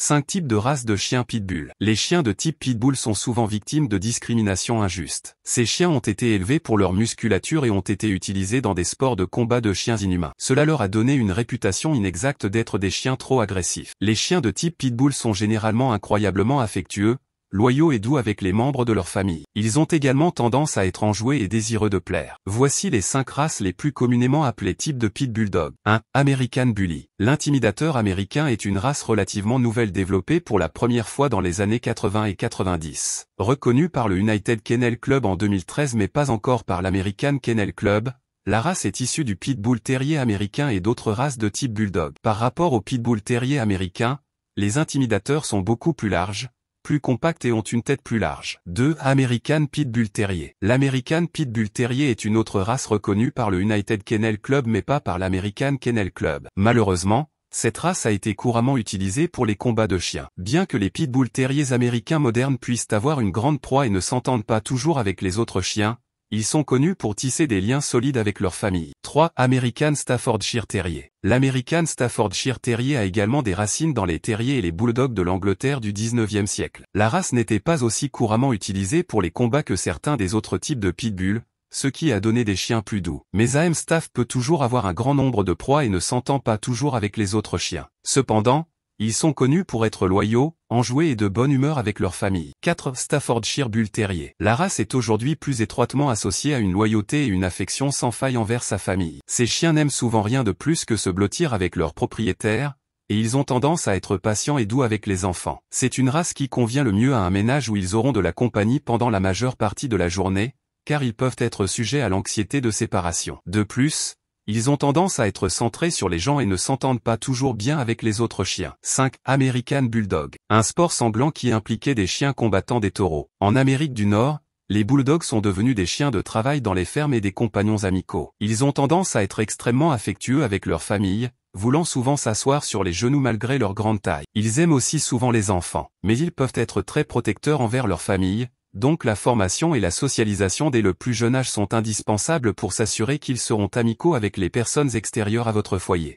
5 types de races de chiens pitbull. Les chiens de type pitbull sont souvent victimes de discriminations injustes. Ces chiens ont été élevés pour leur musculature et ont été utilisés dans des sports de combat de chiens inhumains. Cela leur a donné une réputation inexacte d'être des chiens trop agressifs. Les chiens de type pitbull sont généralement incroyablement affectueux, loyaux et doux avec les membres de leur famille. Ils ont également tendance à être enjoués et désireux de plaire. Voici les cinq races les plus communément appelées types de pit bulldog. 1. American Bully. L'intimidateur américain est une race relativement nouvelle développée pour la première fois dans les années 80 et 90. Reconnue par le United Kennel Club en 2013 mais pas encore par l'American Kennel Club, la race est issue du pitbull terrier américain et d'autres races de type bulldog. Par rapport au pitbull terrier américain, les intimidateurs sont beaucoup plus larges, plus compactes et ont une tête plus large. 2. American Bull Terrier. L'American Bull Terrier est une autre race reconnue par le United Kennel Club mais pas par l'American Kennel Club. Malheureusement, cette race a été couramment utilisée pour les combats de chiens. Bien que les Bull terriers américains modernes puissent avoir une grande proie et ne s'entendent pas toujours avec les autres chiens, ils sont connus pour tisser des liens solides avec leur famille. 3. American Staffordshire Terrier. L'American Staffordshire Terrier a également des racines dans les terriers et les bulldogs de l'Angleterre du 19e siècle. La race n'était pas aussi couramment utilisée pour les combats que certains des autres types de pitbulls, ce qui a donné des chiens plus doux. Mais AM Staff peut toujours avoir un grand nombre de proies et ne s'entend pas toujours avec les autres chiens. Cependant, ils sont connus pour être loyaux, enjoués et de bonne humeur avec leur famille. 4. Staffordshire Bull Terrier. La race est aujourd'hui plus étroitement associée à une loyauté et une affection sans faille envers sa famille. Ces chiens n'aiment souvent rien de plus que se blottir avec leur propriétaire, et ils ont tendance à être patients et doux avec les enfants. C'est une race qui convient le mieux à un ménage où ils auront de la compagnie pendant la majeure partie de la journée, car ils peuvent être sujets à l'anxiété de séparation. De plus, ils ont tendance à être centrés sur les gens et ne s'entendent pas toujours bien avec les autres chiens. 5. American Bulldog. Un sport sanglant qui impliquait des chiens combattant des taureaux. En Amérique du Nord, les bulldogs sont devenus des chiens de travail dans les fermes et des compagnons amicaux. Ils ont tendance à être extrêmement affectueux avec leur famille, voulant souvent s'asseoir sur les genoux malgré leur grande taille. Ils aiment aussi souvent les enfants, mais ils peuvent être très protecteurs envers leur famille, donc la formation et la socialisation dès le plus jeune âge sont indispensables pour s'assurer qu'ils seront amicaux avec les personnes extérieures à votre foyer.